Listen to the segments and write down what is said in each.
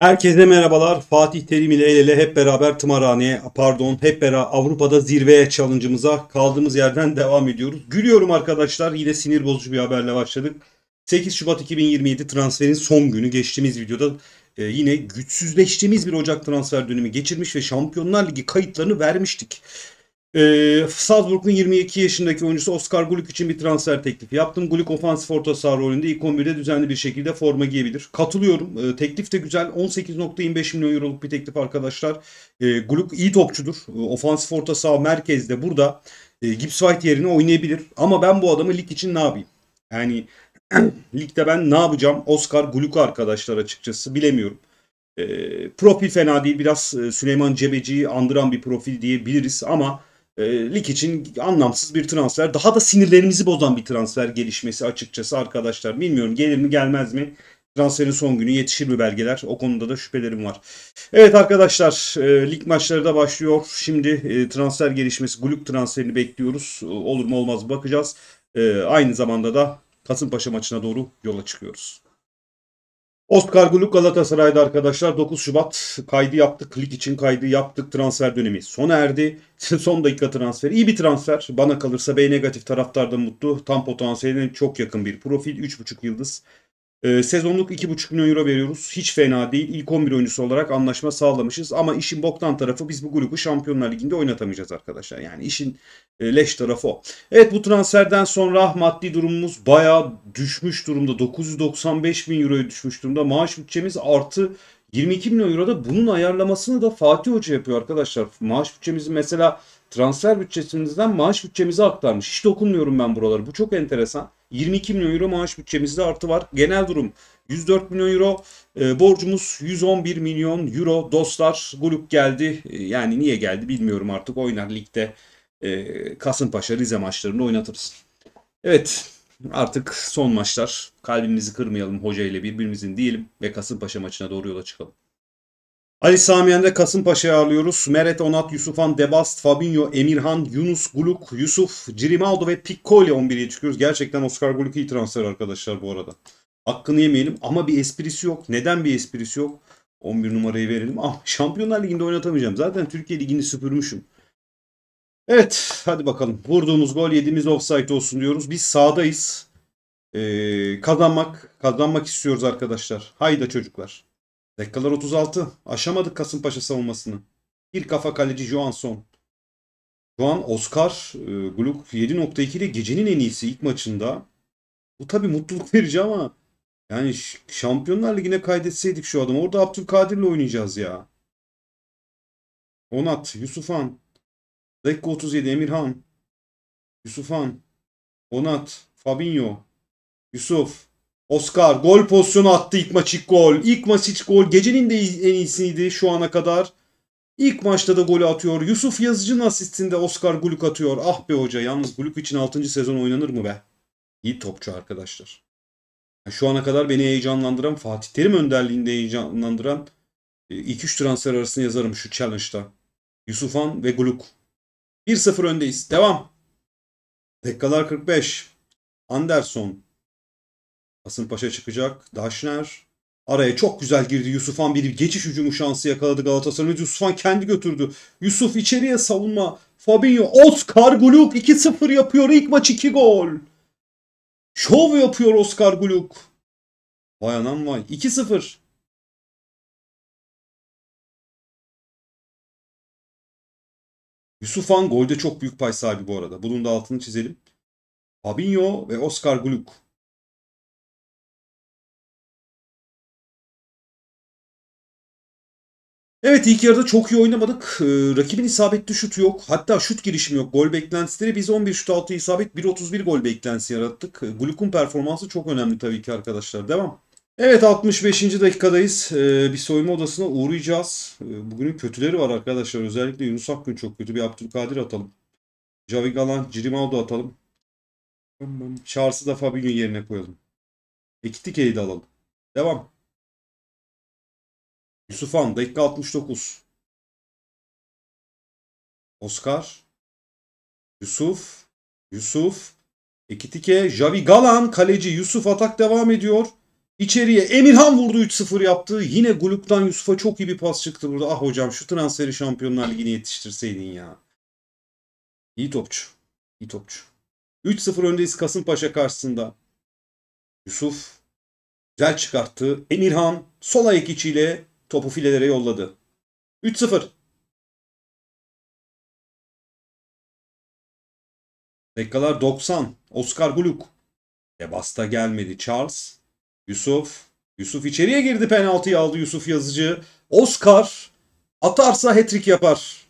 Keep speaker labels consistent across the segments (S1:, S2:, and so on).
S1: Herkese merhabalar. Fatih Terim ile el ele hep beraber tımarhaneye, pardon hep beraber Avrupa'da zirveye challenge'ımıza kaldığımız yerden devam ediyoruz. Gülüyorum arkadaşlar. Yine sinir bozucu bir haberle başladık. 8 Şubat 2027 transferin son günü. Geçtiğimiz videoda e, yine güçsüzleştiğimiz bir Ocak transfer dönemi geçirmiş ve Şampiyonlar Ligi kayıtlarını vermiştik. Ee, Salzburg'un 22 yaşındaki oyuncusu Oscar Gulik için bir transfer teklifi yaptım. Gulik ofansif orta saha rolünde ilk 11'de düzenli bir şekilde forma giyebilir. Katılıyorum. Ee, teklif de güzel. 18.25 milyon euroluk bir teklif arkadaşlar. Ee, Gulik iyi topçudur. Ee, ofansif orta saha merkezde burada e, Gibbs White yerine oynayabilir. Ama ben bu adamı lig için ne yapayım? Yani ligde ben ne yapacağım? Oscar Gulik'u arkadaşlar açıkçası bilemiyorum. E, profil fena değil. Biraz e, Süleyman Cebeci'yi andıran bir profil diyebiliriz ama e, lig için anlamsız bir transfer. Daha da sinirlerimizi bozan bir transfer gelişmesi açıkçası arkadaşlar. Bilmiyorum gelir mi gelmez mi? Transferin son günü yetişir mi belgeler? O konuda da şüphelerim var. Evet arkadaşlar e, lig maçları da başlıyor. Şimdi e, transfer gelişmesi, Guluk transferini bekliyoruz. E, olur mu olmaz bakacağız. E, aynı zamanda da Kasımpaşa maçına doğru yola çıkıyoruz. Oscar Guluk Galatasaray'da arkadaşlar 9 Şubat kaydı yaptık. Lig için kaydı yaptık. Transfer dönemi sona erdi. Son dakika transferi. İyi bir transfer. Bana kalırsa B negatif taraftardan mutlu. Tam potansiyeline çok yakın bir profil. 3,5 yıldız. E, sezonluk 2,5 milyon euro veriyoruz. Hiç fena değil. İlk 11 oyuncusu olarak anlaşma sağlamışız. Ama işin boktan tarafı biz bu grubu Şampiyonlar Ligi'nde oynatamayacağız arkadaşlar. Yani işin e, leş tarafı o. Evet bu transferden sonra maddi durumumuz baya düşmüş durumda. 995 bin euroya düşmüş durumda. Maaş bütçemiz artı 22 milyon euroda bunun ayarlamasını da Fatih Hoca yapıyor arkadaşlar. Maaş bütçemizi mesela transfer bütçesimizden maaş bütçemize aktarmış. Hiç dokunmuyorum ben buraları. Bu çok enteresan. 22 milyon euro maaş bütçemizde artı var. Genel durum 104 milyon euro. E, borcumuz 111 milyon euro. Dostlar grup geldi. E, yani niye geldi bilmiyorum artık. Oynar ligde e, Kasımpaşa Rize maçlarını oynatırız. Evet artık son maçlar. Kalbimizi kırmayalım hoca ile birbirimizin diyelim ve Kasımpaşa maçına doğru yola çıkalım. Ali Samiyen'de Kasımpaşa'yı ağırlıyoruz. Meret, Onat, Yusufan, Debast, Fabinho, Emirhan, Yunus, Guluk, Yusuf, Cirimaldo ve Picco ile 11'e çıkıyoruz. Gerçekten Oscar Guluk iyi transfer arkadaşlar bu arada. Hakkını yemeyelim ama bir esprisi yok. Neden bir esprisi yok? 11 numarayı verelim. Ah Şampiyonlar Ligi'nde oynatamayacağım. Zaten Türkiye Ligi'ni süpürmüşüm. Evet hadi bakalım. Vurduğumuz gol yediğimiz offside olsun diyoruz. Biz sağdayız. Ee, kazanmak, kazanmak istiyoruz arkadaşlar. Hayda çocuklar. Dakikalar 36. Aşamadık Kasımpaşa savunmasını. Bir kafa kaleci Johansson. Şu an Oscar e, Gluk 7.2 ile gecenin en iyisi ilk maçında. Bu tabi mutluluk verici ama yani Şampiyonlar Ligi'ne kaydetseydik şu adamı. Orada Abdülkadir'le oynayacağız ya. Onat, Yusufan. Dakika 37 Emirhan. Yusufan. Onat, Fabinho. Yusuf. Oscar gol pozisyonu attı ilk maç ilk gol. İlk maç ilk gol. Gecenin de en iyisiydi şu ana kadar. İlk maçta da golü atıyor. Yusuf Yazıcı'nın asistinde Oscar Guluk atıyor. Ah be hoca yalnız Guluk için 6. sezon oynanır mı be? İyi topçu arkadaşlar. Şu ana kadar beni heyecanlandıran Fatih Terim önderliğinde heyecanlandıran 2-3 e, transfer arasını yazarım şu challenge'da. Yusufan ve Guluk. 1-0 öndeyiz. Devam. Dakikalar 45. Anderson paşa çıkacak. Daşner. Araya çok güzel girdi. Yusufan bir geçiş hücumu şansı yakaladı Galatasaray'ın. Yusufan kendi götürdü. Yusuf içeriye savunma. Fabinho Oscar Guluk 2-0 yapıyor. İlk maç 2 gol. Şov yapıyor Oscar Guluk. Vay anam vay. 2-0.
S2: Yusufan golde çok büyük pay sahibi bu arada. Bunun da altını çizelim. Fabinho ve Oscar Guluk
S1: Evet ilk yarıda çok iyi oynamadık. Ee, rakibin isabetli şutu yok. Hatta şut girişimi yok. Gol beklentileri biz 11 şut 6 isabet 1.31 gol beklentisi yarattık. Ee, Gluk'un performansı çok önemli tabii ki arkadaşlar. Devam. Evet 65. dakikadayız. Ee, bir soyunma odasına uğrayacağız. Ee, bugünün kötüleri var arkadaşlar. Özellikle Yunus Akgün çok kötü. Bir Abdülkadir atalım. Javi Galan, Cirimaldo atalım. Charles'ı da Fabinho yerine koyalım. Ekitike'yi de alalım. Devam.
S2: Yusufan dakika 69.
S1: Oscar. Yusuf. Yusuf. Ekitike. Javi Galan. Kaleci Yusuf atak devam ediyor. İçeriye Emirhan vurdu 3-0 yaptı. Yine Guluk'tan Yusuf'a çok iyi bir pas çıktı burada. Ah hocam şu transferi Şampiyonlar Ligi'ne yetiştirseydin ya. İyi topçu. İyi topçu. 3-0 öndeyiz Kasımpaşa karşısında. Yusuf güzel çıkarttı. Emirhan sol
S2: ayak içiyle topu filelere yolladı. 3-0. Dakikalar 90. Oscar Huluk.
S1: Debasta gelmedi. Charles. Yusuf. Yusuf içeriye girdi. Penaltıyı aldı Yusuf Yazıcı. Oscar atarsa hat-trick yapar.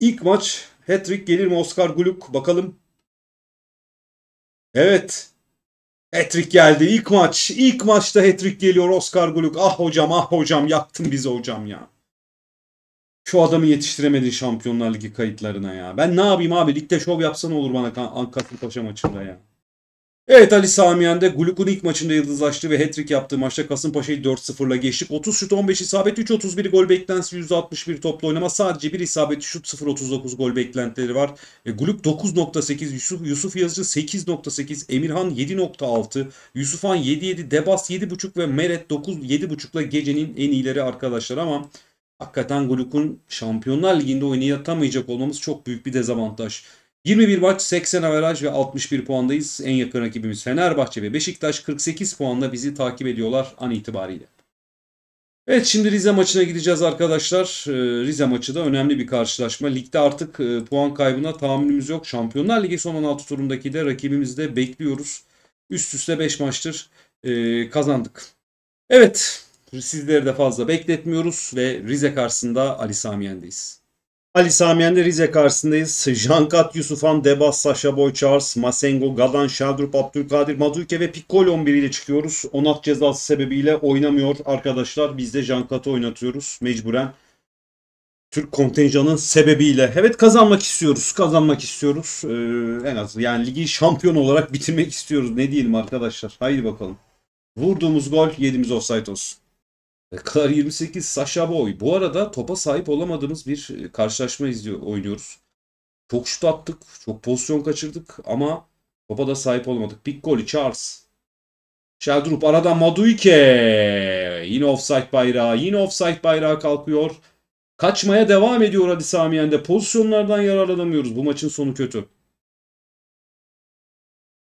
S1: İlk maç hat-trick gelir mi Oscar Guluk? Bakalım. Evet. Hattrick geldi. ilk maç. İlk maçta hattrick geliyor Oscar Guluk. Ah hocam ah hocam yaktın bizi hocam ya. Şu adamı yetiştiremedin Şampiyonlar Ligi kayıtlarına ya. Ben ne yapayım abi? Ligde şov yapsan olur bana Kasımpaşa maçında ya. Evet Ali Samiyen de Gluk'un ilk maçında yıldızlaştı ve hat-trick yaptığı maçta Kasımpaşa'yı 4-0'la geçtik. 30 şut 15 isabet 3.31 gol beklentisi 161 toplu oynama sadece bir isabet şut 0.39 gol beklentileri var. E, Gluk 9.8, Yusuf, Yusuf Yazıcı 8.8, Emirhan 7.6, Yusufhan 7.7, Debas 7.5 ve Meret 9 7.5'la gecenin en iyileri arkadaşlar ama hakikaten Gluk'un Şampiyonlar Ligi'nde oynayatamayacak olmamız çok büyük bir dezavantaj. 21 maç 80 averaj ve 61 puandayız. En yakın rakibimiz Fenerbahçe ve Beşiktaş 48 puanla bizi takip ediyorlar an itibariyle. Evet şimdi Rize maçına gideceğiz arkadaşlar. Ee, Rize maçı da önemli bir karşılaşma. Ligde artık e, puan kaybına tahammülümüz yok. Şampiyonlar Ligi son 16 turundaki de rakibimizi de bekliyoruz. Üst üste 5 maçtır e, kazandık. Evet sizleri de fazla bekletmiyoruz ve Rize karşısında Ali Samiyen'deyiz. Ali Samiyen'de Rize karşısındayız. Jankat, Yusufan, Debas, Sasha Boy, Charles, Masengo, Gadan, Şadrup, Abdülkadir, Maduike ve Piccolo 11 ile çıkıyoruz. Onat cezası sebebiyle oynamıyor arkadaşlar. Biz de Jankat'ı oynatıyoruz mecburen. Türk kontenjanın sebebiyle. Evet kazanmak istiyoruz. Kazanmak istiyoruz. Ee, en az yani ligi şampiyon olarak bitirmek istiyoruz. Ne diyelim arkadaşlar. Haydi bakalım. Vurduğumuz gol yediğimiz offside olsun. E, Kar 28 Sasha Boy. Bu arada topa sahip olamadığımız bir e, karşılaşma izliyor, oynuyoruz. Çok şut attık, çok pozisyon kaçırdık ama topa da sahip olmadık. Big goalie Charles. Sheldrup aradan Maduike. Yine offside bayrağı, yine offside bayrağı kalkıyor. Kaçmaya devam ediyor Hadi Samiyen'de. Pozisyonlardan yararlanamıyoruz. Bu maçın sonu kötü.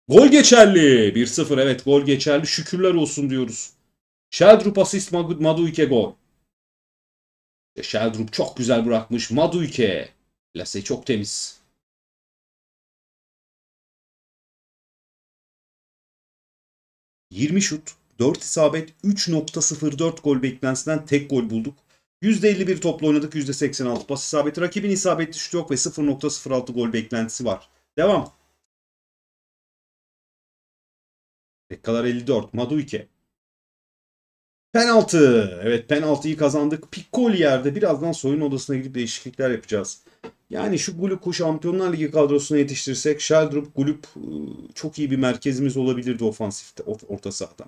S1: Gol geçerli. 1-0 evet gol geçerli. Şükürler olsun diyoruz. Sheldrup asist Maduike gol. İşte Sheldrup çok güzel bırakmış. Maduike.
S2: Lase çok temiz.
S1: ...20 şut, 4 isabet, 3.04 gol beklentisinden tek gol bulduk. %51 toplu oynadık, %86 pas isabeti. Rakibin isabetli şutu yok ve 0.06 gol beklentisi var. Devam. Dakikalar 54. Maduike. Penaltı. Evet penaltıyı kazandık. Piccoli yerde birazdan soyun odasına gidip değişiklikler yapacağız. Yani şu Gluk'u Şampiyonlar Ligi kadrosuna yetiştirsek Sheldrup, Gulup ıı, çok iyi bir merkezimiz olabilirdi ofansifte orta sahada.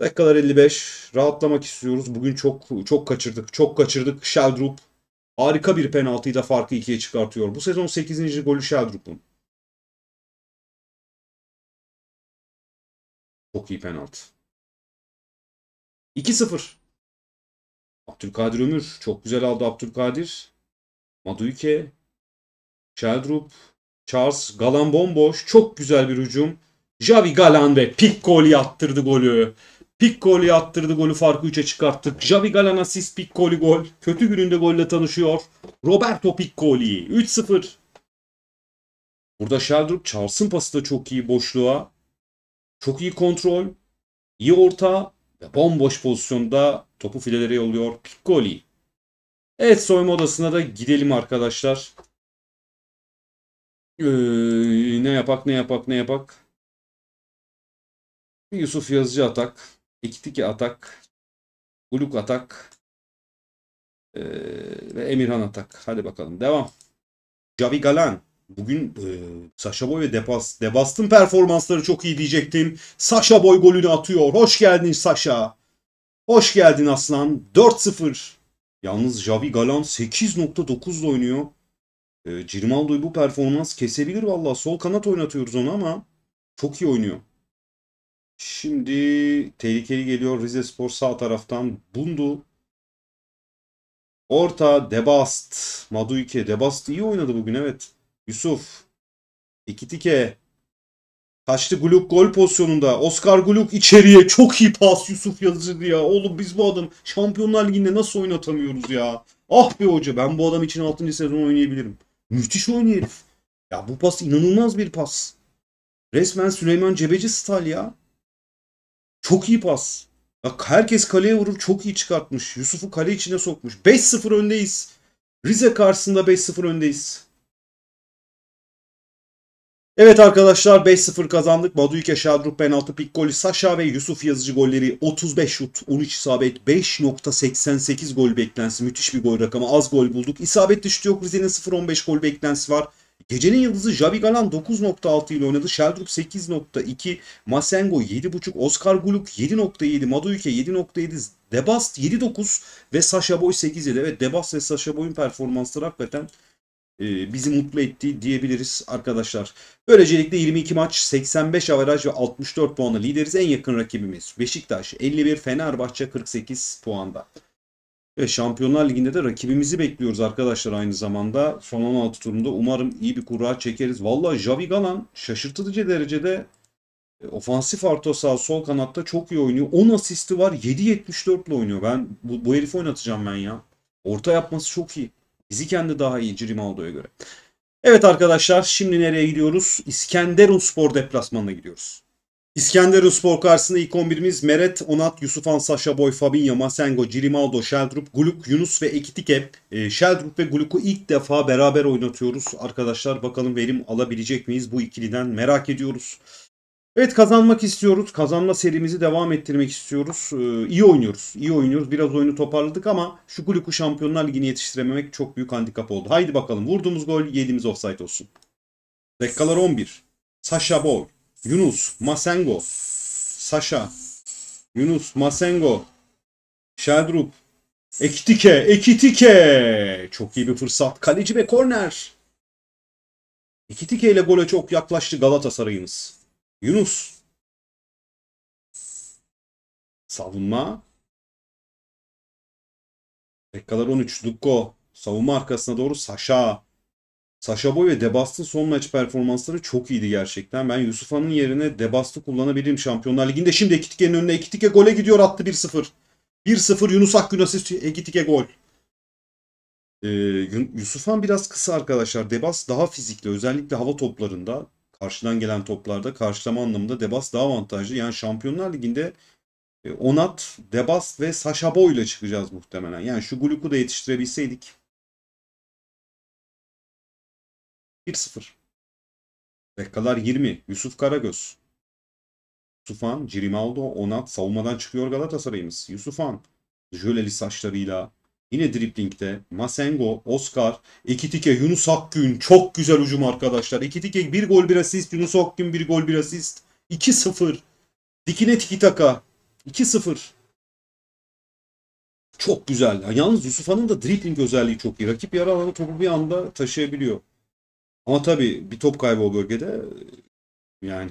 S1: Dakikalar 55. Rahatlamak istiyoruz. Bugün çok çok kaçırdık. Çok kaçırdık. Sheldrup harika bir penaltıyla farkı ikiye çıkartıyor. Bu sezon 8. golü Sheldrup'un.
S2: Çok iyi penaltı.
S1: 2-0. Abdülkadir Ömür çok güzel aldı Abdülkadir. Maduike, Sheldrup, Charles, Galan bomboş. Çok güzel bir hücum. Javi Galan ve Piccoli attırdı golü. Piccoli attırdı golü farkı 3'e çıkarttık. Javi Galan asist Piccoli gol. Kötü gününde golle tanışıyor. Roberto Piccoli 3-0. Burada Sheldrup Charles'ın pası da çok iyi boşluğa. Çok iyi kontrol. İyi orta. Bomboş pozisyonda topu filelere yolluyor Piccoli. Evet soyma odasına da gidelim arkadaşlar. Ee, ne yapak ne yapak ne
S2: yapak. Yusuf Yazıcı atak. Ektiki atak.
S1: buluk atak. Ee, ve Emirhan atak. Hadi bakalım devam. Javi Galan. Bugün e, Sasha Boy ve Debas, Debast'ın performansları çok iyi diyecektim. Sasha Boy golünü atıyor. Hoş geldin Sasha. Hoş geldin Aslan. 4-0. Yalnız Javi Galan 8.9'da oynuyor. E, Cirmaldo'yu bu performans kesebilir valla. Sol kanat oynatıyoruz onu ama çok iyi oynuyor. Şimdi tehlikeli geliyor Rize Spor sağ taraftan. Bundu. Orta Debast. Maduike. Debast iyi oynadı bugün evet. Yusuf. İki tike. Kaçtı Gluk gol pozisyonunda. Oscar Gluk içeriye. Çok iyi pas Yusuf Yazıcı ya. Oğlum biz bu adam Şampiyonlar Ligi'nde nasıl oynatamıyoruz ya. Ah be hoca ben bu adam için 6. sezon oynayabilirim. Müthiş oynuyor herif. Ya bu pas inanılmaz bir pas. Resmen Süleyman Cebeci stal ya. Çok iyi pas. Bak herkes kaleye vurur çok iyi çıkartmış. Yusuf'u kale içine sokmuş. 5-0 öndeyiz. Rize karşısında 5-0 öndeyiz. Evet arkadaşlar 5-0 kazandık. Baduyke, Şadrup, penaltı, pik golü, Saşa ve Yusuf Yazıcı golleri 35 şut, 13 isabet, 5.88 gol beklentisi. Müthiş bir gol rakamı. Az gol bulduk. İsabet düştü yok. Rize'nin 0-15 gol beklentisi var. Gecenin yıldızı Javi Galan 9.6 ile oynadı. Sheldrup 8.2, Masengo 7.5, Oscar Guluk 7.7, Maduike 7.7, Debast 7.9 ve Sasha Boy 8 ile. Evet Debast ve Sasha Boy'un performansları hakikaten e, bizi mutlu etti diyebiliriz arkadaşlar. Böylecelikle 22 maç 85 averaj ve 64 puanla lideriz. En yakın rakibimiz Beşiktaş 51, Fenerbahçe 48 puanda. Ve Şampiyonlar Ligi'nde de rakibimizi bekliyoruz arkadaşlar aynı zamanda. Son 16 turunda umarım iyi bir kura çekeriz. Valla Javi Galan şaşırtıcı derecede e, ofansif orta sağ sol kanatta çok iyi oynuyor. 10 asisti var. 7.74 ile oynuyor. Ben bu, bu herifi oynatacağım ben ya. Orta yapması çok iyi. Fiziken de daha iyi Grimaldo'ya göre. Evet arkadaşlar şimdi nereye gidiyoruz? İskenderunspor deplasmanına gidiyoruz. İskenderunspor karşısında ilk 11'imiz Meret, Onat, Yusufan, Sasha Boy, Fabinho, Masengo, Grimaldo, Sheldrup, Guluk, Yunus ve Ekitike. E, Sheldrup ve Guluk'u ilk defa beraber oynatıyoruz. Arkadaşlar bakalım verim alabilecek miyiz bu ikiliden merak ediyoruz. Evet kazanmak istiyoruz. Kazanma serimizi devam ettirmek istiyoruz. Ee, iyi oynuyoruz. İyi oynuyoruz. Biraz oyunu toparladık ama şu kulübü Şampiyonlar Ligi'ni yetiştirememek çok büyük handikap oldu. Haydi bakalım. Vurduğumuz gol yediğimiz offside olsun. Dakikalar 11. Sasha Boy. Yunus. Masengo. Sasha. Yunus. Masengo. Şerdrup. Ekitike. Ekitike. Çok iyi bir fırsat. Kaleci ve korner. Ekitike ile gole çok yaklaştı Galatasaray'ımız.
S2: Yunus. Savunma.
S1: Dakikalar 13. Dukko. Savunma arkasına doğru Saşa. Saşa Boy ve Debast'ın son maç performansları çok iyiydi gerçekten. Ben Yusufanın yerine Debast'ı kullanabilirim Şampiyonlar Ligi'nde. Şimdi Ekitike'nin önüne Ekitike gole gidiyor attı 1-0. 1-0 Yunus Akgün asist Ekitike gol. Ee, Yusuf biraz kısa arkadaşlar. debast daha fizikli özellikle hava toplarında karşıdan gelen toplarda karşılama anlamında Debas daha avantajlı. Yani Şampiyonlar Ligi'nde e, Onat, Debas ve Sasha Boy ile çıkacağız muhtemelen. Yani şu Gluk'u da yetiştirebilseydik.
S2: 1-0. Dakikalar 20. Yusuf
S1: Karagöz. Sufan, Cirimaldo, Onat savunmadan çıkıyor Galatasaray'ımız. Yusufan, jöleli saçlarıyla, Yine driplingde Masengo, Oscar, Ekitike, Yunus Akgün çok güzel ucum arkadaşlar. Ekitike bir gol bir asist, Yunus Akgün bir gol bir asist. 2-0. Dikine tiki taka. 2-0. Çok güzel. Yalnız Yusuf Han'ın da dribling özelliği çok iyi. Rakip yarı alanı topu bir anda taşıyabiliyor. Ama tabii bir top kaybı o bölgede yani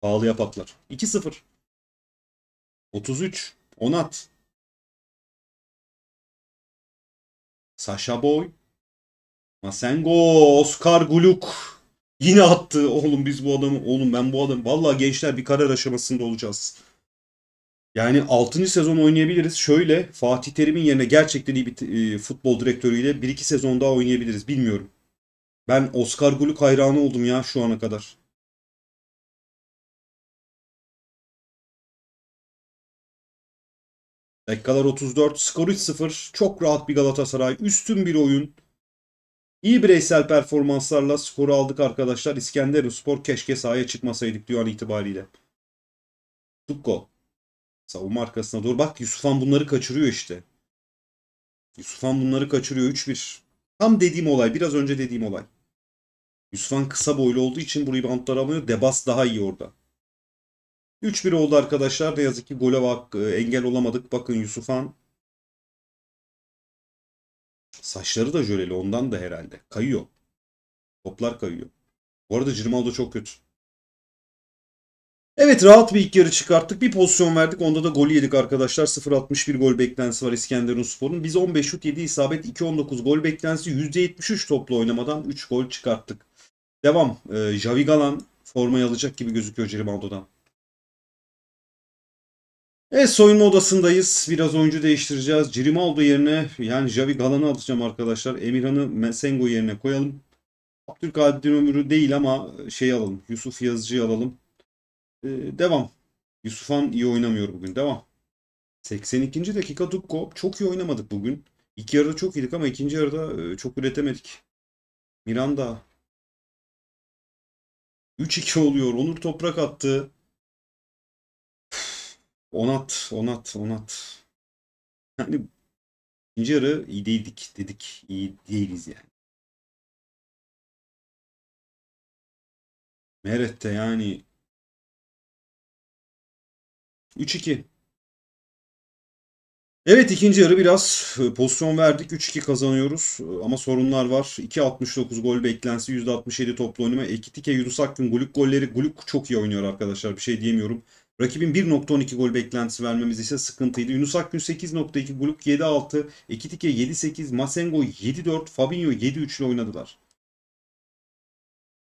S1: pahalıya patlar. 2-0. 33.
S2: Onat. Sasha Boy.
S1: Masengo. Oscar Guluk. Yine attı. Oğlum biz bu adamı. Oğlum ben bu adamı. Valla gençler bir karar aşamasında olacağız. Yani 6. sezon oynayabiliriz. Şöyle Fatih Terim'in yerine gerçekten iyi bir e, futbol direktörüyle 1-2 sezon daha oynayabiliriz. Bilmiyorum. Ben Oscar Guluk hayranı oldum ya şu ana kadar. Dakikalar 34, skor 3-0. Çok rahat bir Galatasaray. Üstün bir oyun. İyi bireysel performanslarla skoru aldık arkadaşlar. İskenderun spor keşke sahaya çıkmasaydık diyor an itibariyle. Tukko. Savunma arkasına doğru. Bak Yusufan bunları kaçırıyor işte. Yusufan bunları kaçırıyor 3-1. Tam dediğim olay. Biraz önce dediğim olay. Yusufan kısa boylu olduğu için bu reboundları alıyor. Debas daha iyi orada. 3-1 oldu arkadaşlar. Ne yazık ki gole bak e, engel olamadık. Bakın Yusufan
S2: saçları da jöleli
S1: ondan da herhalde. Kayıyor. Toplar kayıyor. Bu arada Cirmaldo çok kötü. Evet rahat bir ilk yarı çıkarttık. Bir pozisyon verdik. Onda da golü yedik arkadaşlar. 0.61 gol beklentisi var İskenderunspor'un. Biz 15 şut 7 isabet 2.19 gol beklentisi %73 toplu oynamadan 3 gol çıkarttık. Devam. Ee, Javi Galan formayı alacak gibi gözüküyor Cirimaldo'dan. Evet soyunma odasındayız. Biraz oyuncu değiştireceğiz. Grimaldo yerine yani Javi Galan'ı alacağım arkadaşlar. Emirhan'ı Mesengo yerine koyalım. Abdülkadir Ömür'ü değil ama şey alalım. Yusuf Yazıcı'yı alalım. Ee, devam. Yusuf Han iyi oynamıyor bugün. Devam. 82. dakika Dukko. Çok iyi oynamadık bugün. İlk yarıda çok iyiydik ama ikinci yarıda e, çok üretemedik. Miranda. 3-2 oluyor. Onur Toprak attı. Onat, Onat, Onat. Yani ikinci yarı iyi değildik dedik. İyi değiliz
S2: yani. Meret yani 3-2.
S1: Evet ikinci yarı biraz e, pozisyon verdik. 3-2 kazanıyoruz e, ama sorunlar var. 2.69 gol beklentisi %67 toplu oynama. Ekitike, Yunus Akgün, Guluk golleri. Guluk çok iyi oynuyor arkadaşlar bir şey diyemiyorum. Rakibin 1.12 gol beklentisi vermemiz ise sıkıntıydı. Yunus Akgün 8.2, Buluk 7.6, Ekitike 7.8, Masengo 7.4, Fabinho 7.3 ile oynadılar.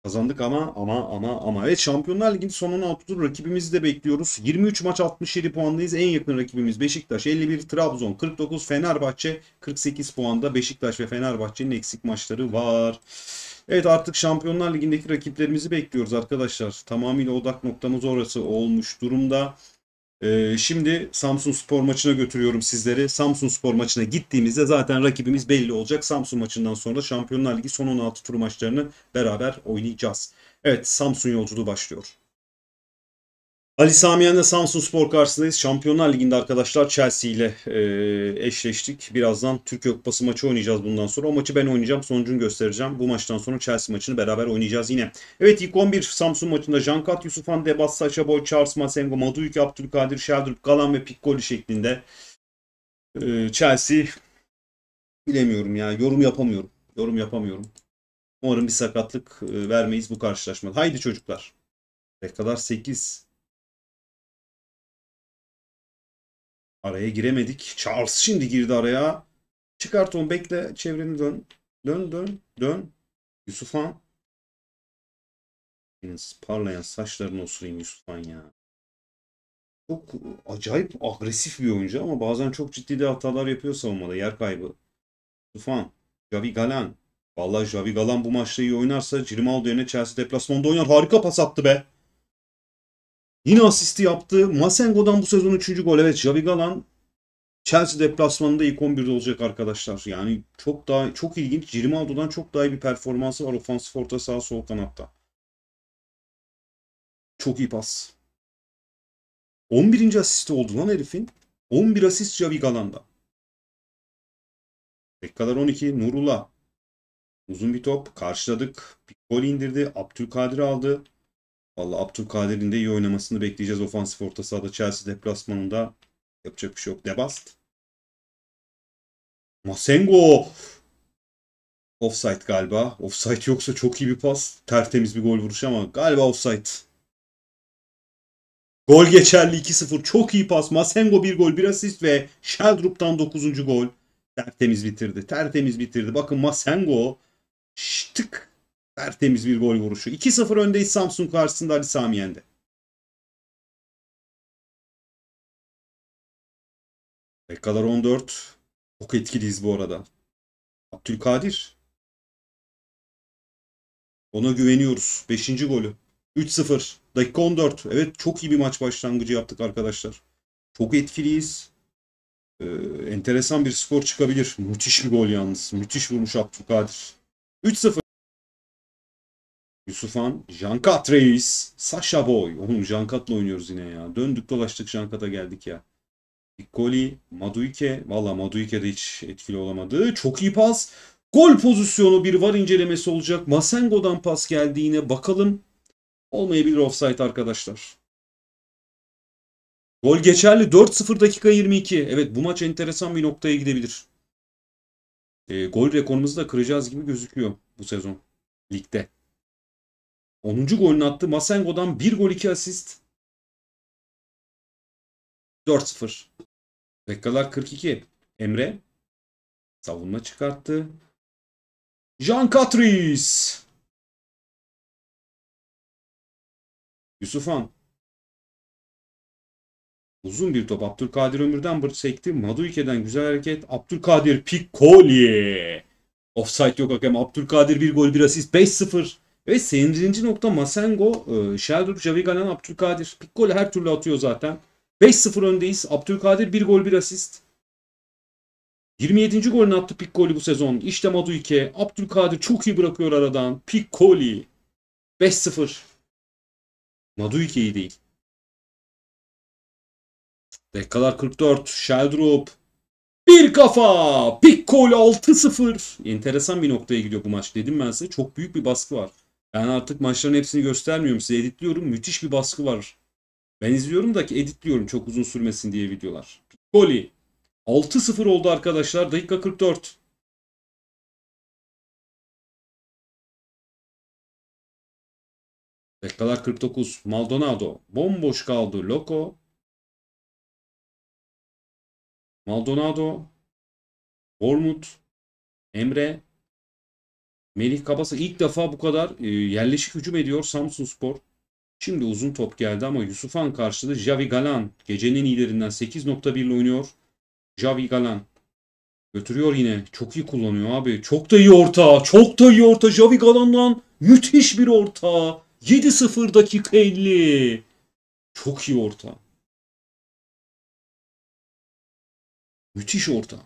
S1: Kazandık ama ama ama ama. Evet Şampiyonlar Ligi'nin son 16 rakibimizi de bekliyoruz. 23 maç 67 puandayız. En yakın rakibimiz Beşiktaş 51, Trabzon 49, Fenerbahçe 48 puanda. Beşiktaş ve Fenerbahçe'nin eksik maçları var. Evet artık Şampiyonlar Ligi'ndeki rakiplerimizi bekliyoruz arkadaşlar. Tamamıyla odak noktamız orası olmuş durumda. Ee, şimdi Samsun Spor maçına götürüyorum sizleri. Samsun Spor maçına gittiğimizde zaten rakibimiz belli olacak. Samsun maçından sonra Şampiyonlar Ligi son 16 tur maçlarını beraber oynayacağız. Evet Samsun yolculuğu başlıyor. Ali Sami Yen'le Samsun Spor karşısındayız. Şampiyonlar Ligi'nde arkadaşlar Chelsea ile e, eşleştik. Birazdan Türkiye Kupası maçı oynayacağız bundan sonra. O maçı ben oynayacağım. Sonucunu göstereceğim. Bu maçtan sonra Chelsea maçını beraber oynayacağız yine. Evet ilk 11 Samsun maçında Jankat, Yusufan, Debas, Saça Boy, Charles Masengo, Maduike, Abdülkadir, Şerdürp, Galan ve Piccoli şeklinde e, Chelsea bilemiyorum ya. Yorum yapamıyorum. Yorum yapamıyorum. Umarım bir sakatlık e, vermeyiz bu karşılaşmada. Haydi çocuklar.
S2: Ne kadar 8 Araya
S1: giremedik. Charles şimdi girdi araya. Çıkart onu bekle. Çevreni dön. Dön dön dön. Yusufan. Parlayan saçlarını olsun Yusufan ya. Çok acayip agresif bir oyuncu ama bazen çok ciddi de hatalar yapıyor savunmada. Yer kaybı. Yusufan. Javi Galan. Vallahi Javi Galan bu maçta iyi oynarsa Grimaldo yerine Chelsea deplasmanda oynar. Harika pas attı be. Yine asisti yaptı. Masengo'dan bu sezon 3. gol. Evet Javi Galan Chelsea deplasmanında ilk 11'de olacak arkadaşlar. Yani çok daha çok ilginç. Grimaldo'dan çok daha iyi bir performansı var ofansif orta sağ sol kanatta.
S2: Çok iyi pas. 11. asisti oldu lan herifin. 11
S1: asist Javi Galan'da. Dakikalar 12. Nurullah. Uzun bir top. Karşıladık. Bir gol indirdi. Abdülkadir aldı. Valla Abdülkadir'in de iyi oynamasını bekleyeceğiz ofansif orta sahada. Chelsea deplasmanında yapacak bir şey yok. Debast. Masengo. Offside galiba. Offside yoksa çok iyi bir pas. Tertemiz bir gol vuruşu ama galiba offside. Gol geçerli 2-0. Çok iyi pas. Masengo bir gol, bir asist ve Sheldrup'tan 9. gol. Tertemiz bitirdi. Tertemiz bitirdi. Bakın Masengo ştık Tertemiz bir gol vuruşu. 2-0 öndeyiz Samsun karşısında Ali
S2: Sami Yen'de. Dakikalar 14. Çok etkiliyiz bu arada. Abdülkadir.
S1: Ona güveniyoruz. 5. golü. 3-0. Dakika 14. Evet çok iyi bir maç başlangıcı yaptık arkadaşlar. Çok etkiliyiz. Ee, enteresan bir skor çıkabilir. Müthiş bir gol yalnız. Müthiş vurmuş Abdülkadir. 3-0. Yusufan, Jankat Reis, Sasha Boy. Oğlum Jankat'la oynuyoruz yine ya. Döndük dolaştık Jankat'a geldik ya. Piccoli, Maduike. Valla Maduike de hiç etkili olamadı. Çok iyi pas. Gol pozisyonu bir var incelemesi olacak. Masengo'dan pas geldi yine. Bakalım. Olmayabilir offside arkadaşlar. Gol geçerli. 4-0 dakika 22. Evet bu maç enteresan bir noktaya gidebilir. E, gol rekorumuzu da kıracağız gibi gözüküyor bu sezon. Ligde. 10. golünü attı. Masengo'dan
S2: 1 gol 2 asist. 4-0. Dakikalar 42. Emre savunma çıkarttı. Jean Catris.
S1: Yusufan. Uzun bir top. Abdülkadir Ömür'den sekti. Maduike'den güzel hareket. Abdülkadir Piccoli. Offside yok hakem. Abdülkadir bir gol bir asist. 5-0. Ve sevindirinci nokta Masengo, e, Javi Galan, Abdülkadir. Pik golü her türlü atıyor zaten. 5-0 öndeyiz. Abdülkadir 1 gol 1 asist. 27. golünü attı Piccoli bu sezon. İşte Maduike. Abdülkadir çok iyi bırakıyor aradan. Piccoli. 5-0. Maduike iyi değil. Dakikalar 44. Sheldrop. Bir kafa. Piccoli 6-0. Enteresan bir noktaya gidiyor bu maç. Dedim ben size. Çok büyük bir baskı var. Ben artık maçların hepsini göstermiyorum. Size editliyorum. Müthiş bir baskı var. Ben izliyorum da ki editliyorum çok uzun sürmesin diye videolar. Piccoli 6-0 oldu arkadaşlar. Dakika 44.
S2: Dakikalar 49. Maldonado bomboş kaldı. Loco. Maldonado. Bournemouth. Emre.
S1: Melih Kabasa ilk defa bu kadar e, yerleşik hücum ediyor Samsun Spor. Şimdi uzun top geldi ama Yusufan Han karşıladı. Javi Galan gecenin iyilerinden 8.1 ile oynuyor. Javi Galan götürüyor yine. Çok iyi kullanıyor abi. Çok da iyi orta. Çok da iyi orta. Javi Galan'dan müthiş bir orta. 7-0 dakika
S2: 50. Çok iyi orta. Müthiş orta.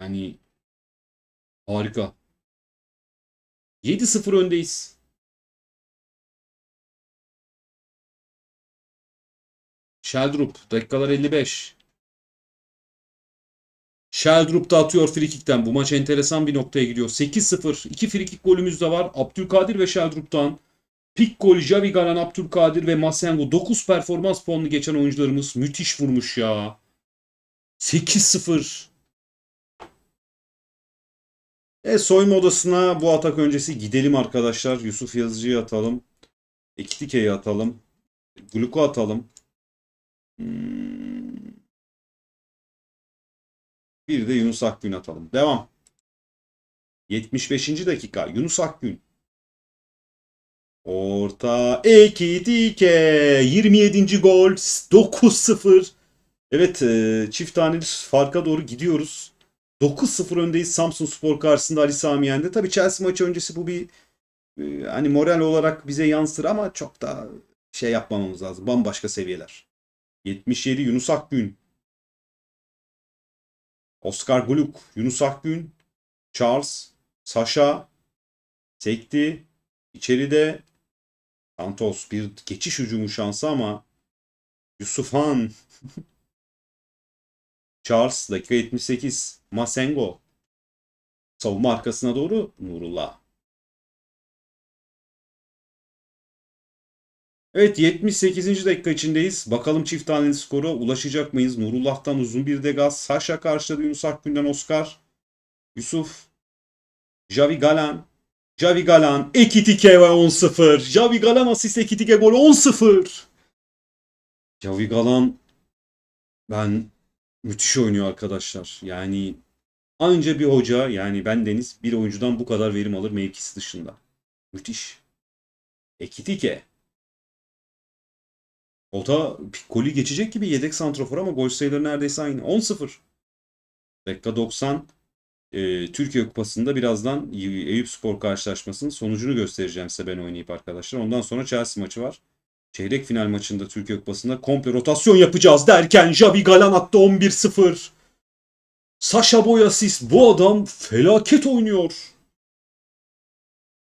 S2: Yani Harika. 7-0 öndeyiz. Sheldrup
S1: dakikalar 55. Sheldrup da atıyor frikikten. Bu maç enteresan bir noktaya gidiyor. 8-0. İki frikik golümüz de var. Abdülkadir ve Sheldrup'tan. Pik gol Javi Galan, Abdülkadir ve Masengo. 9 performans puanını geçen oyuncularımız müthiş vurmuş ya. 8-0. E, soyma odasına bu atak öncesi gidelim arkadaşlar. Yusuf Yazıcı'yı atalım. Ekitike'yi atalım. Gluko atalım.
S2: Hmm. Bir de Yunus Akgün atalım. Devam.
S1: 75. dakika. Yunus Akgün. Orta Ekitike. 27. gol. 9-0. Evet e, çift taneli farka doğru gidiyoruz. 9-0 öndeyiz Samsun Spor karşısında Ali Sami yendi. Tabii Chelsea maçı öncesi bu bir e, hani moral olarak bize yansır ama çok daha şey yapmamamız lazım. Bambaşka seviyeler. 77 Yunus Akgün. Oscar Gluck, Yunus Akgün, Charles, Sasha, Sekti, içeride Santos bir geçiş hücumu şansı ama Yusufhan. Charles dakika 78. Masengo.
S2: Savunma arkasına doğru Nurullah.
S1: Evet 78. dakika içindeyiz. Bakalım çift taneli skora ulaşacak mıyız? Nurullah'tan uzun bir degaz. Sasha karşıladı Yunus Akgün'den Oscar. Yusuf. Javi Galan. Javi Galan. Ekitike ve 10-0. Javi Galan asist Ekitike gol 10-0. Javi Galan ben müthiş oynuyor arkadaşlar. Yani anca bir hoca yani ben Deniz bir oyuncudan bu kadar verim alır mevkisi dışında. Müthiş. Ekitike. Ota Piccoli geçecek gibi yedek santrafor ama gol sayıları neredeyse aynı. 10-0. Dakika 90. E, Türkiye Kupası'nda birazdan Eyüp Spor karşılaşmasının sonucunu göstereceğim size ben oynayıp arkadaşlar. Ondan sonra Chelsea maçı var. Çeyrek final maçında Türkiye Kupası'nda komple rotasyon yapacağız derken Javi Galan attı 11-0. Sasha Boy asist. Bu adam felaket oynuyor.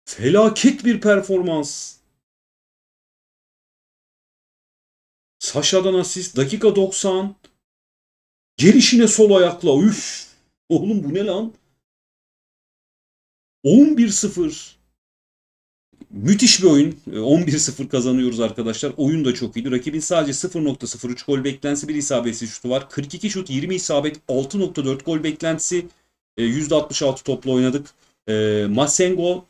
S1: Felaket bir performans.
S2: Sasha'dan asist. Dakika 90. Gelişine sol ayakla. Üf. Oğlum bu ne lan?
S1: 11-0. Müthiş bir oyun. 11-0 ee, kazanıyoruz arkadaşlar. Oyun da çok iyiydi. Rakibin sadece 0.03 gol beklentisi bir isabetsiz şutu var. 42 şut 20 isabet 6.4 gol beklentisi. %66 ee, topla oynadık. E, Masengo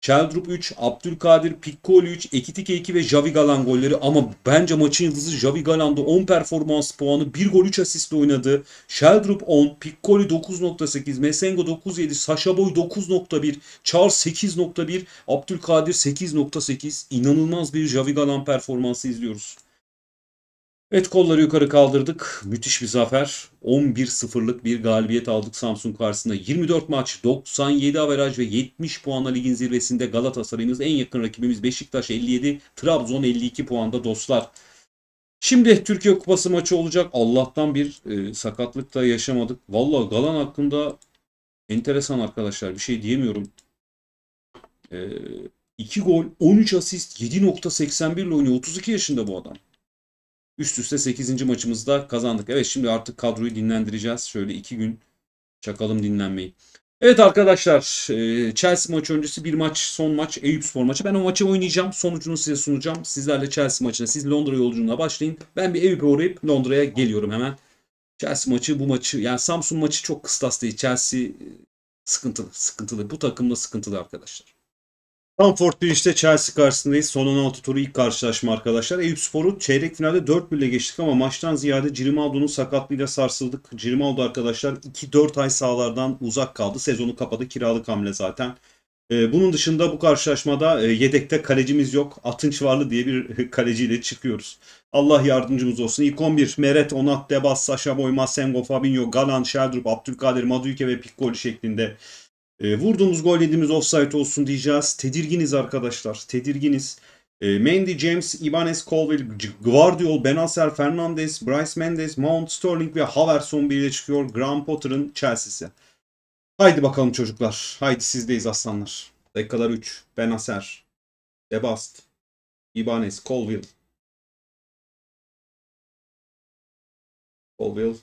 S1: Çeldrup 3, Abdülkadir, Piccoli 3, Ekitike 2 ve Javi Galan golleri ama bence maçın yıldızı Javi Galan'da 10 performans puanı, 1 gol 3 asistle oynadı. Sheldrup 10, Piccoli 9.8, Mesengo 9.7, Sasha Boy 9.1, Charles 8.1, Abdülkadir 8.8. İnanılmaz bir Javi Galan performansı izliyoruz. Evet kolları yukarı kaldırdık. Müthiş bir zafer. 11-0'lık bir galibiyet aldık Samsun karşısında. 24 maç, 97 averaj ve 70 puanla ligin zirvesinde Galatasaray'ımız en yakın rakibimiz Beşiktaş 57, Trabzon 52 puanda dostlar. Şimdi Türkiye Kupası maçı olacak. Allah'tan bir e, sakatlık da yaşamadık. Valla Galan hakkında enteresan arkadaşlar bir şey diyemiyorum. E, 2 gol, 13 asist, 7.81 ile oynuyor. 32 yaşında bu adam. Üst üste 8. maçımızda kazandık. Evet şimdi artık kadroyu dinlendireceğiz. Şöyle 2 gün çakalım dinlenmeyi. Evet arkadaşlar e, Chelsea maçı öncesi bir maç son maç Eyüp Spor maçı. Ben o maçı oynayacağım. Sonucunu size sunacağım. Sizlerle Chelsea maçına siz Londra yolculuğuna başlayın. Ben bir Eyüp'e uğrayıp Londra'ya geliyorum hemen. Chelsea maçı bu maçı yani Samsun maçı çok kıstas değil. Chelsea e, sıkıntılı sıkıntılı. Bu takımda sıkıntılı arkadaşlar. Stamford Bridge'de Chelsea karşısındayız. Son 16 turu ilk karşılaşma arkadaşlar. Eyüp Spor'u çeyrek finalde 4-1'le geçtik ama maçtan ziyade Cirimaldo'nun sakatlığıyla sarsıldık. Cirimaldo arkadaşlar 2-4 ay sahalardan uzak kaldı. Sezonu kapadı. Kiralık hamle zaten. Ee, bunun dışında bu karşılaşmada e, yedekte kalecimiz yok. Atınç Varlı diye bir kaleciyle çıkıyoruz. Allah yardımcımız olsun. İlk 11 Meret, Onat, Debas, Saşa Boy, Masengo, Fabinho, Galan, Şerdrup, Abdülkadir, Maduike ve Pikkoli şeklinde e, vurduğumuz gol yediğimiz offside olsun diyeceğiz. Tedirginiz arkadaşlar. Tedirginiz. E, Mendy, James, Ibanez, Colville, Guardiol, Benacer, Fernandes, Bryce Mendes, Mount, Sterling ve Havertz 11'de çıkıyor. Graham Potter'ın Chelsea'si. Haydi bakalım çocuklar. Haydi sizdeyiz aslanlar. Dakikalar 3. Benacer,
S2: Debast, Ibanez, Colville, Colville,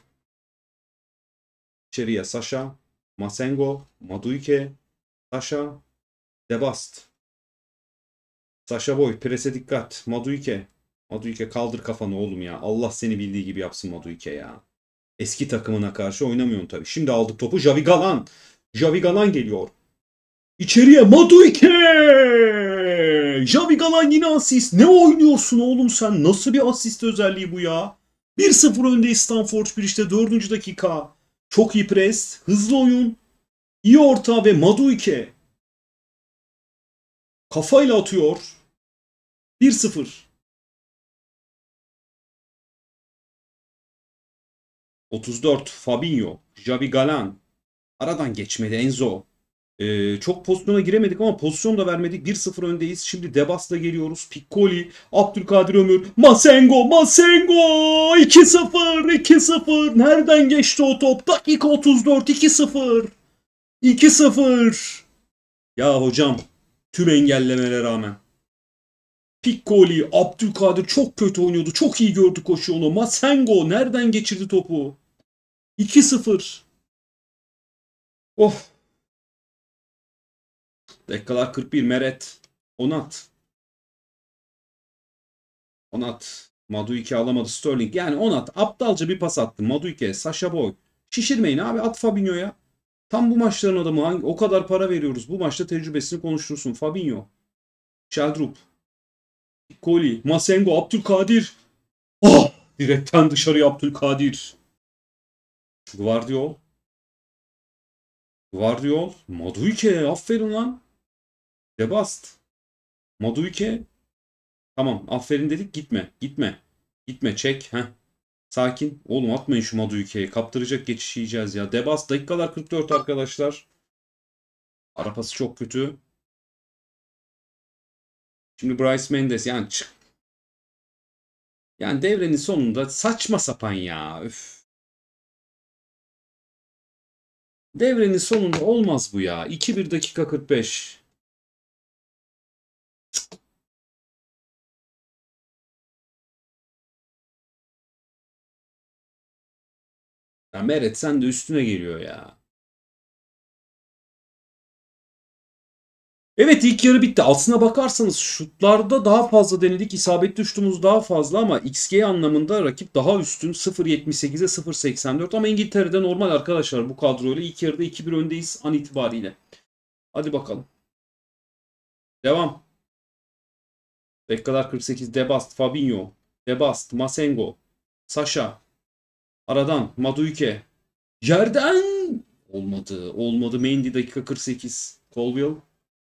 S2: İçeriye Sasha. Masengo,
S1: Maduike, Sasha, Debast. Sasha Boy, prese dikkat. Maduike. Maduike kaldır kafanı oğlum ya. Allah seni bildiği gibi yapsın Maduike ya. Eski takımına karşı oynamıyorsun tabii. Şimdi aldık topu. Javi Galan. Javi Galan geliyor. İçeriye Maduike! Javi Galan yine asist. Ne oynuyorsun oğlum sen? Nasıl bir asist özelliği bu ya? 1-0 önde Stanford bir işte 4. dakika. Çok iyi pres, hızlı oyun, iyi orta ve Maduike kafayla atıyor.
S2: 1-0.
S1: 34 Fabinho, Javi Galan, aradan geçmedi Enzo, ee, çok pozisyona giremedik ama pozisyon da vermedik. 1-0 öndeyiz. Şimdi Debas'la geliyoruz. Piccoli, Abdülkadir Ömür, Masengo, Masengo 2-0, 2-0. Nereden geçti o top? Dakika 34, 2-0. 2-0. Ya hocam tüm engellemelere rağmen. Piccoli, Abdülkadir çok kötü oynuyordu. Çok iyi gördü koşu onu. Masengo nereden geçirdi topu? 2-0. Of.
S2: Dakikalar 41. Meret. Onat.
S1: Onat. Maduike alamadı Sterling. Yani Onat aptalca bir pas attı. Maduike, Sasha Boy. Şişirmeyin abi at Fabinho'ya. Tam bu maçların adamı. Hangi, o kadar para veriyoruz. Bu maçta tecrübesini konuşursun Fabinho. Şeldrup. Koli. Masengo. Abdülkadir. Oh! Direkten dışarı
S2: Abdülkadir. Guardiol.
S1: Guardiol. Maduike. Aferin lan. Debast, bast. Maduike. Tamam aferin dedik gitme. Gitme. Gitme çek. Heh. Sakin. Oğlum atmayın şu Maduike'ye. Kaptıracak geçiş yiyeceğiz ya. Debas dakikalar 44 arkadaşlar. Arapası çok kötü.
S2: Şimdi Bryce Mendes yani çık. Yani devrenin sonunda saçma sapan ya. Üf. Devrenin sonunda olmaz bu ya. 2-1 dakika 45. Ya Meret sen de üstüne geliyor ya.
S1: Evet ilk yarı bitti. Aslına bakarsanız şutlarda daha fazla denedik. İsabetli düştüğümüz daha fazla ama XG anlamında rakip daha üstün. 0.78'e 0.84 ama İngiltere'de normal arkadaşlar bu kadroyla. ilk yarıda 2-1 öndeyiz an itibariyle. Hadi bakalım. Devam. Dakikalar 48 Debast, Fabinho, Debast, Masengo, Sasha, aradan Maduike, yerden olmadı, olmadı. Mendy dakika 48, Colville,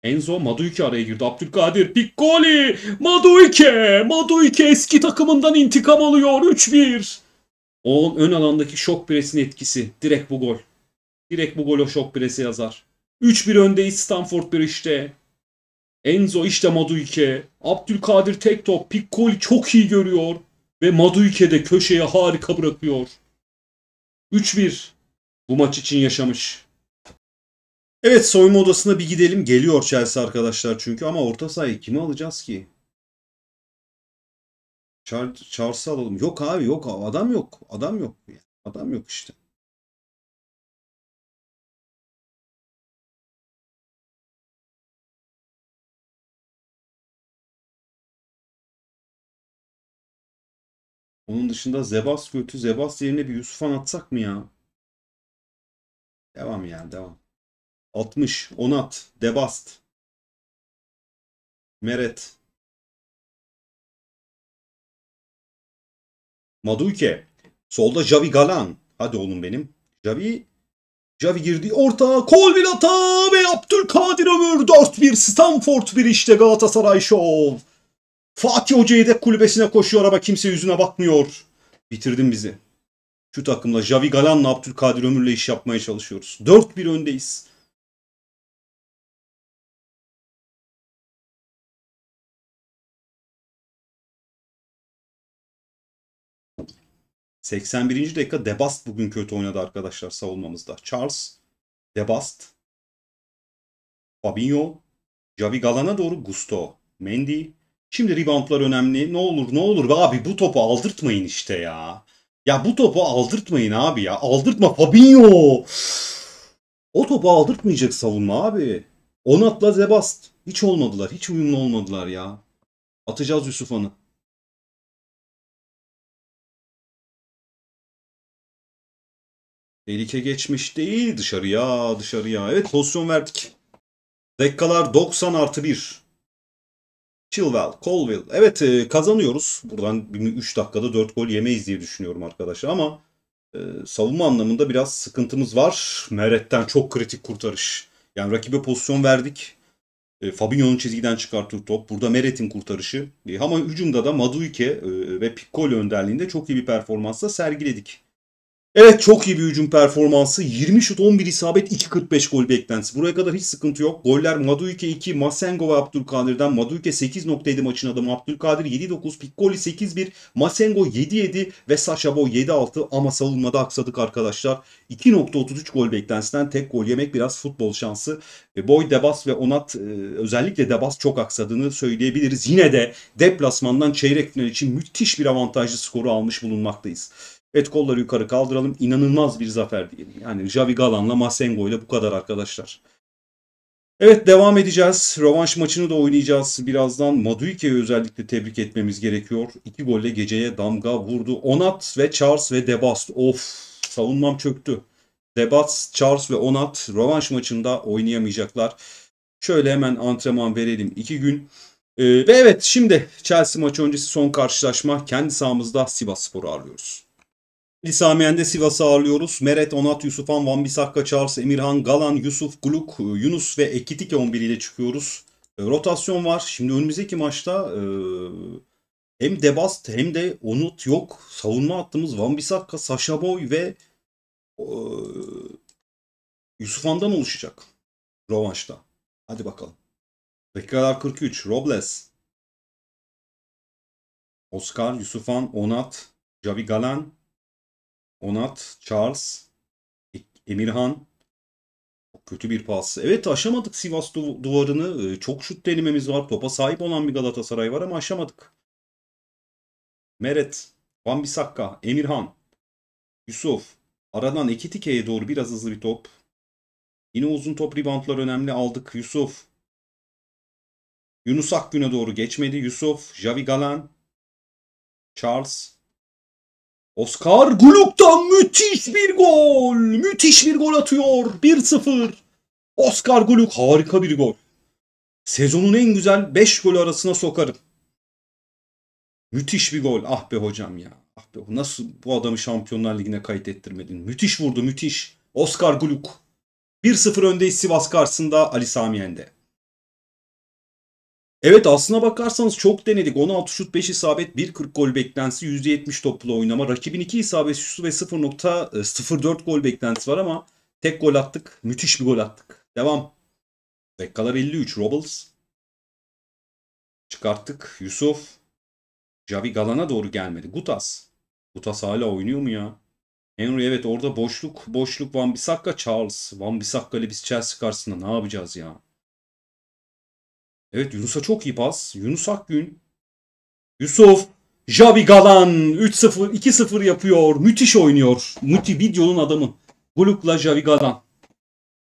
S1: Enzo Maduike araya girdi. Abdülkadir Piccoli, Maduike, Maduike eski takımından intikam alıyor 3-1. O ön alandaki şok presinin etkisi. Direkt bu gol. Direkt bu gol o şok presi yazar. 3-1 öndeyiz Stanford işte. Enzo işte Maduike. Abdülkadir Tektop Piccoli çok iyi görüyor. Ve Maduike de köşeye harika bırakıyor. 3-1 bu maç için yaşamış. Evet soyunma odasına bir gidelim. Geliyor Chelsea arkadaşlar çünkü ama orta sahayı kimi alacağız ki? Charles'ı alalım. Yok abi yok adam yok.
S2: Adam yok. adam yok işte. Onun dışında Zebas kötü. Zebas yerine bir Yusufan atsak mı ya? Devam yani devam. 60. Onat. Debast. Meret. Maduke.
S1: Solda Javi Galan. Hadi oğlum benim. Javi Javi girdi orta. Colville ata ve Abdülkadir Ömür 4-1 Stanford bir işte Galatasaray Show. Fatih Hoca yedek kulübesine koşuyor ama kimse yüzüne bakmıyor. Bitirdin bizi. Şu takımla Javi Galan'la Abdülkadir Ömür'le iş yapmaya çalışıyoruz. 4-1 öndeyiz. ...81. dakika Debast bugün kötü oynadı arkadaşlar savunmamızda. Charles, Debast, Fabinho, Javi Galan'a doğru Gusto, Mendy, Şimdi reboundlar önemli. Ne olur ne olur be abi bu topu aldırtmayın işte ya. Ya bu topu aldırtmayın abi ya. Aldırtma Fabinho. O topu aldırtmayacak savunma abi. Onat'la Zebast. Hiç olmadılar. Hiç uyumlu olmadılar ya.
S2: Atacağız Yusuf Han'ı. Tehlike geçmiş değil. Dışarıya dışarıya.
S1: Evet pozisyon verdik. Dakikalar 90 artı 1. Chilwell, Colville. Evet e, kazanıyoruz. Buradan 3 dakikada 4 gol yemeyiz diye düşünüyorum arkadaşlar ama e, savunma anlamında biraz sıkıntımız var. Meret'ten çok kritik kurtarış. Yani rakibe pozisyon verdik. E, Fabinho'nun çizgiden çıkarttığı top. Burada Meret'in kurtarışı. E, ama hücumda da Maduike e, ve Piccoli önderliğinde çok iyi bir performansla sergiledik. Evet çok iyi bir hücum performansı. 20 şut 11 isabet 2.45 gol beklentisi. Buraya kadar hiç sıkıntı yok. Goller Maduike 2, Masengo ve Abdülkadir'den. Maduike noktaydı maçın adamı. Abdülkadir 7.9, Piccoli 8.1, Masengo 7.7 ve Sasha Boy 7.6 ama savunmada aksadık arkadaşlar. 2.33 gol beklentisinden tek gol yemek biraz futbol şansı. E, Boy, Debas ve Onat e, özellikle Debas çok aksadığını söyleyebiliriz. Yine de deplasmandan çeyrek final için müthiş bir avantajlı skoru almış bulunmaktayız. Evet kolları yukarı kaldıralım. İnanılmaz bir zafer diyelim. Yani Javi Galan'la Masengo ile bu kadar arkadaşlar. Evet devam edeceğiz. Rövanş maçını da oynayacağız. Birazdan Maduike'yi özellikle tebrik etmemiz gerekiyor. İki golle geceye damga vurdu. Onat ve Charles ve Debast. Of savunmam çöktü. Debast, Charles ve Onat rövanş maçında oynayamayacaklar. Şöyle hemen antrenman verelim. İki gün. Ee, ve evet şimdi Chelsea maçı öncesi son karşılaşma. Kendi sahamızda Sivas Spor'u ağırlıyoruz. Lisamiyen'de Sivas'ı ağırlıyoruz. Meret, Onat, Yusufan, Van Bisakka, Charles, Emirhan, Galan, Yusuf, Gluk, Yunus ve Ekitike 11 ile çıkıyoruz. Ee, rotasyon var. Şimdi önümüzdeki maçta e, hem Debast hem de Onut yok. Savunma attığımız Van Bisakka, Sasha Boy ve Yusufan'dan oluşacak rovanşta. Hadi bakalım. Dakikalar 43. Robles.
S2: Oscar, Yusufan, Onat, Javi Galan,
S1: Onat, Charles, Emirhan. Kötü bir pas. Evet aşamadık Sivas duvarını. Ee, çok şut denememiz var. Topa sahip olan bir Galatasaray var ama aşamadık. Meret, Van Bissakka, Emirhan, Yusuf. Aradan iki tikeye doğru biraz hızlı bir top. Yine uzun top ribantlar önemli aldık. Yusuf. Yunus Akgün'e doğru geçmedi. Yusuf, Javi Galan, Charles, Oscar Guluk'tan müthiş bir gol. Müthiş bir gol atıyor. 1-0. Oscar Guluk harika bir gol. Sezonun en güzel 5 golü arasına sokarım. Müthiş bir gol. Ah be hocam ya. Ah be nasıl bu adamı Şampiyonlar Ligi'ne kaydettirmedin? Müthiş vurdu müthiş. Oscar Guluk. 1-0 öndeyiz Sivas karşısında Ali Sami Yen'de. Evet aslına bakarsanız çok denedik. 16 şut 5 isabet 1.40 gol beklentisi %70 toplu oynama. Rakibin 2 isabet şutu ve 0.04 e, gol beklentisi var ama tek gol attık. Müthiş bir gol attık. Devam. Dakikalar 53. Robles. Çıkarttık. Yusuf. Javi Galan'a doğru gelmedi. Gutas. Gutas hala oynuyor mu ya? Henry evet orada boşluk. Boşluk Van Bissaka Charles. Van Bissaka ile biz Chelsea karşısında ne yapacağız ya? Evet Yunus'a çok iyi pas. Yunus Akgün. Yusuf. Javi Galan 3-0 2-0 yapıyor. Müthiş oynuyor. müthiş videonun adamı. Buluk'la Javi Galan.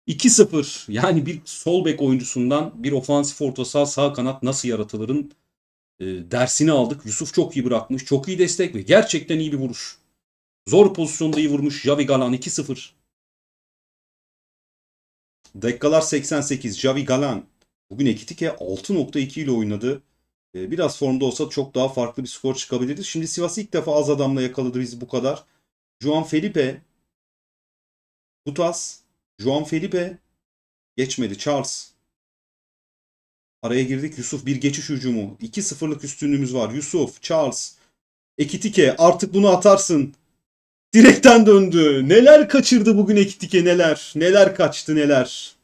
S1: 2-0 yani bir sol bek oyuncusundan bir ofansif orta saha sağ kanat nasıl yaratılırın e, dersini aldık. Yusuf çok iyi bırakmış. Çok iyi destek ve gerçekten iyi bir vuruş. Zor pozisyonda iyi vurmuş Javi Galan 2-0. Dakikalar 88. Javi Galan Bugün Ekitike 6.2 ile oynadı. Ee, biraz formda olsa çok daha farklı bir skor çıkabilirdi. Şimdi Sivas ilk defa az adamla yakaladı biz bu kadar. Juan Felipe, Butas, Juan Felipe geçmedi. Charles. Araya girdik. Yusuf bir geçiş hücumu. 2-0'lık üstünlüğümüz var. Yusuf, Charles, Ekitike artık bunu atarsın. Direkten döndü. Neler kaçırdı bugün Ekitike neler. Neler kaçtı neler.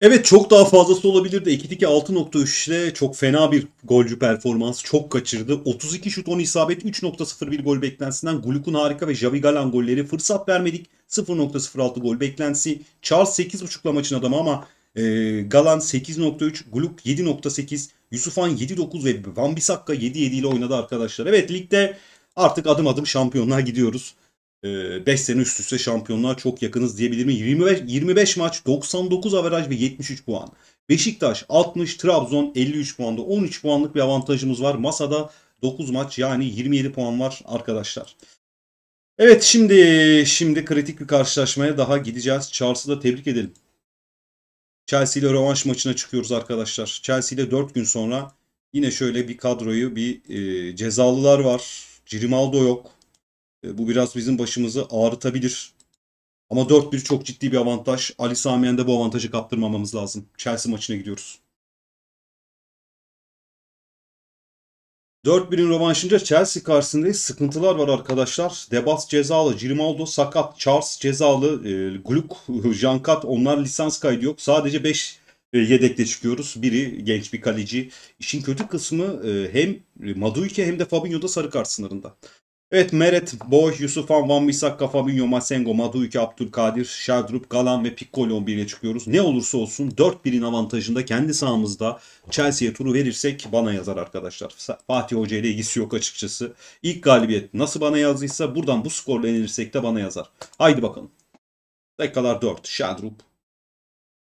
S1: Evet çok daha fazlası olabilirdi. Ekitike 6.3'le çok fena bir golcü performans. Çok kaçırdı. 32 şut 10 isabet 3.01 gol beklentisinden Guluk'un harika ve Javi Galan golleri fırsat vermedik. 0.06 gol beklentisi. Charles 8.5'la maçın adamı ama e, Galan 8.3, Guluk 7.8, Yusufan 7.9 ve Van Bissaka 7.7 ile oynadı arkadaşlar. Evet ligde artık adım adım şampiyonluğa gidiyoruz. 5 ee, sene üst üste şampiyonluğa çok yakınız diyebilir miyim? 25, 25 maç 99 averaj ve 73 puan. Beşiktaş 60, Trabzon 53 puanda 13 puanlık bir avantajımız var. Masada 9 maç yani 27 puan var arkadaşlar. Evet şimdi şimdi kritik bir karşılaşmaya daha gideceğiz. Charles'ı da tebrik edelim. Chelsea ile rövanş maçına çıkıyoruz arkadaşlar. Chelsea ile 4 gün sonra yine şöyle bir kadroyu bir e, cezalılar var. Grimaldo yok. E, bu biraz bizim başımızı ağrıtabilir. Ama 4-1 çok ciddi bir avantaj. Ali Samiyen bu avantajı kaptırmamamız lazım. Chelsea maçına gidiyoruz. 4-1'in rövanşında Chelsea karşısında Sıkıntılar var arkadaşlar. Debas cezalı, Grimaldo sakat, Charles cezalı, e, Gluck, Jankat onlar lisans kaydı yok. Sadece 5 e, yedekte çıkıyoruz. Biri genç bir kaleci. İşin kötü kısmı e, hem Maduike hem de Fabinho da sarı kart sınırında. Evet Meret, Boy, Yusufan, Van Bissakka Kafaminho, Masengo, Maduike, Abdülkadir, Şerdrup, Galan ve Piccolo 11'e çıkıyoruz. Ne olursa olsun 4-1'in avantajında kendi sahamızda Chelsea'ye turu verirsek bana yazar arkadaşlar. Fatih Hoca ile ilgisi yok açıkçası. İlk galibiyet nasıl bana yazdıysa buradan bu skorla yenilirsek de bana yazar. Haydi bakalım. Dakikalar 4. Şerdrup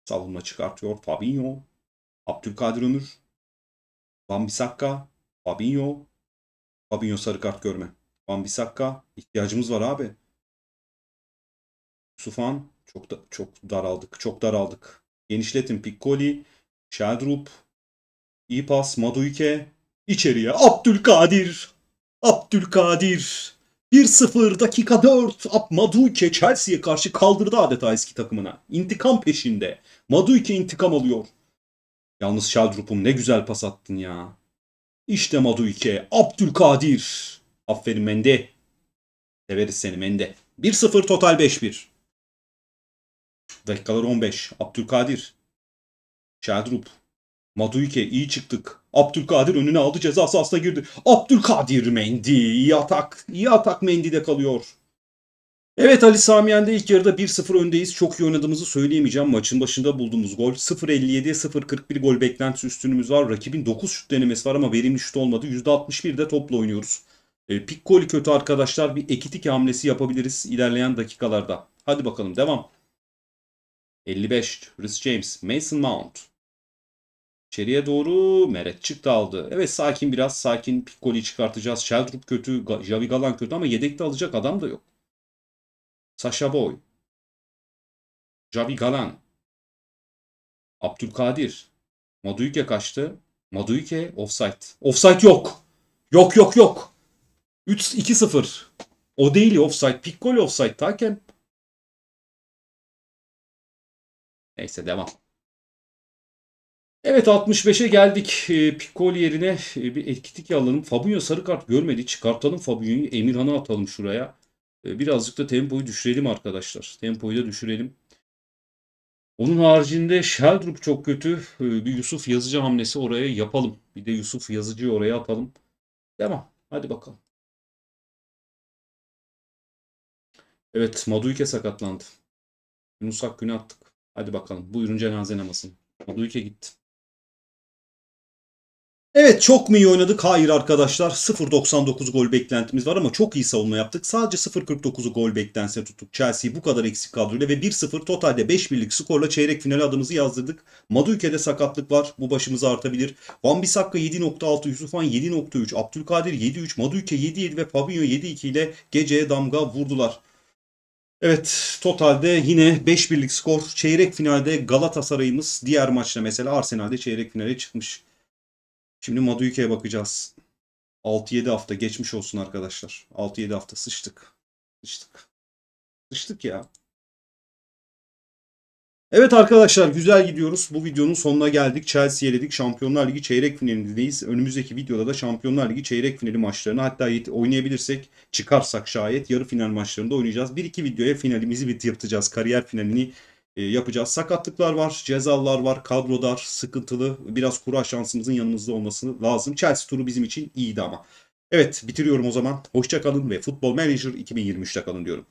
S1: savunma çıkartıyor. Fabinho, Abdülkadir Ömür, Van Bissakka Fabinho, Fabinho sarı kart görme. Van Bissaka ihtiyacımız var abi. Sufan çok da, çok daraldık. Çok daraldık. Genişletin Piccoli, Sheldrup, İpas, Maduike içeriye Abdülkadir. Abdülkadir 1-0 dakika 4 Ab Maduike Chelsea'ye karşı kaldırdı adeta eski takımına. İntikam peşinde. Maduike intikam alıyor. Yalnız Sheldrup'um ne güzel pas attın ya. İşte Maduike, Abdülkadir. Aferin Mende. Severiz seni Mende. 1-0 total 5-1. Dakikalar 15. Abdülkadir. Şadrup. Maduike iyi çıktık. Abdülkadir önüne aldı ceza sahasına girdi. Abdülkadir Mendi iyi atak. İyi atak Mendi'de kalıyor. Evet Ali Samiyen'de ilk yarıda 1-0 öndeyiz. Çok iyi oynadığımızı söyleyemeyeceğim. Maçın başında bulduğumuz gol 0-57'e 0-41 gol beklentisi üstünümüz var. Rakibin 9 şut denemesi var ama verimli şut olmadı. %61'de topla oynuyoruz. E, Piccoli kötü arkadaşlar. Bir ekitik hamlesi yapabiliriz ilerleyen dakikalarda. Hadi bakalım devam. 55. Rhys James. Mason Mount. İçeriye doğru Meret çıktı aldı. Evet sakin biraz sakin. Piccoli'yi çıkartacağız. Sheldrup kötü. Javi Galan kötü ama yedekte alacak adam da yok. Sasha Boy. Javi Galan. Abdülkadir. Maduike kaçtı. Maduike offside. Offside yok. Yok yok yok. 3-2-0. O değil offside. Pick goal offside. Takem. Neyse devam. Evet 65'e geldik. Ee, e, yerine bir etkitik alalım. Fabinho sarı kart görmedi. Çıkartalım Fabinho'yu. Emirhan'a atalım şuraya. Ee, birazcık da tempoyu düşürelim arkadaşlar. Tempoyu da düşürelim. Onun haricinde Sheldrup çok kötü. Ee, bir Yusuf Yazıcı hamlesi oraya yapalım. Bir de Yusuf Yazıcı'yı oraya atalım. Devam. Hadi bakalım.
S2: Evet Maduike sakatlandı. Yunus Akgün'ü attık.
S1: Hadi bakalım buyurun cenaze namazını. Maduike gitti. Evet çok mu iyi oynadık? Hayır arkadaşlar. 0.99 gol beklentimiz var ama çok iyi savunma yaptık. Sadece 0.49'u gol beklense tuttuk. Chelsea'yi bu kadar eksik kadroyla ve 1-0 totalde 5-1'lik skorla çeyrek finale adımızı yazdırdık. Maduike'de sakatlık var. Bu başımıza artabilir. Van Bissakka 7.6, Yusufan 7.3, Abdülkadir 7.3, Maduike 7.7 ve Fabinho 7.2 ile geceye damga vurdular. Evet totalde yine 5 birlik skor. Çeyrek finalde Galatasaray'ımız diğer maçta mesela Arsenal'de çeyrek finale çıkmış. Şimdi Maduike'ye bakacağız. 6-7 hafta geçmiş olsun arkadaşlar. 6-7 hafta sıçtık. Sıçtık. Sıçtık ya. Evet arkadaşlar güzel gidiyoruz. Bu videonun sonuna geldik. Chelsea'ye dedik. Şampiyonlar Ligi çeyrek finalindeyiz. Önümüzdeki videoda da Şampiyonlar Ligi çeyrek finali maçlarını hatta oynayabilirsek çıkarsak şayet yarı final maçlarında oynayacağız. Bir iki videoya finalimizi bir yapacağız. Kariyer finalini e, yapacağız. Sakatlıklar var, cezalar var, kadrodar sıkıntılı. Biraz kura şansımızın yanımızda olması lazım. Chelsea turu bizim için iyiydi ama. Evet bitiriyorum o zaman. Hoşçakalın ve Football Manager 2023'te kalın diyorum.